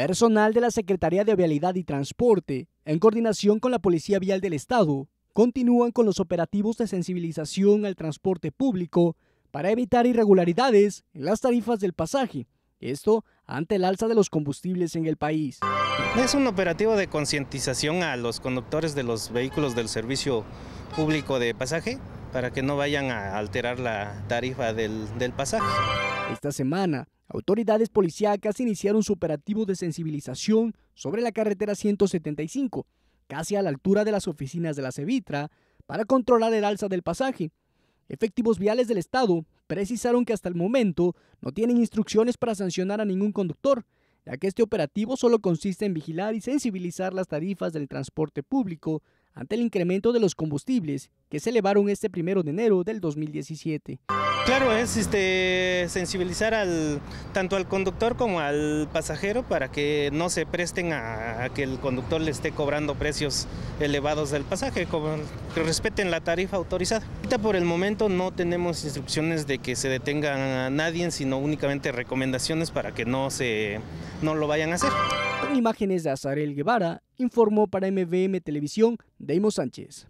Personal de la Secretaría de Vialidad y Transporte, en coordinación con la Policía Vial del Estado, continúan con los operativos de sensibilización al transporte público para evitar irregularidades en las tarifas del pasaje, esto ante el alza de los combustibles en el país. Es un operativo de concientización a los conductores de los vehículos del servicio público de pasaje para que no vayan a alterar la tarifa del, del pasaje. Esta semana, Autoridades policíacas iniciaron su operativo de sensibilización sobre la carretera 175, casi a la altura de las oficinas de la Cevitra, para controlar el alza del pasaje. Efectivos viales del Estado precisaron que hasta el momento no tienen instrucciones para sancionar a ningún conductor, ya que este operativo solo consiste en vigilar y sensibilizar las tarifas del transporte público ante el incremento de los combustibles que se elevaron este primero de enero del 2017. Claro, es este, sensibilizar al, tanto al conductor como al pasajero para que no se presten a, que el conductor le esté cobrando precios elevados del pasaje, como que respeten la tarifa autorizada. Ahorita por el momento no tenemos instrucciones de que se detengan a nadie, sino únicamente recomendaciones para que no, se, no lo vayan a hacer. Con imágenes de Azarel Guevara, informó para MVM Televisión Deimos Sánchez.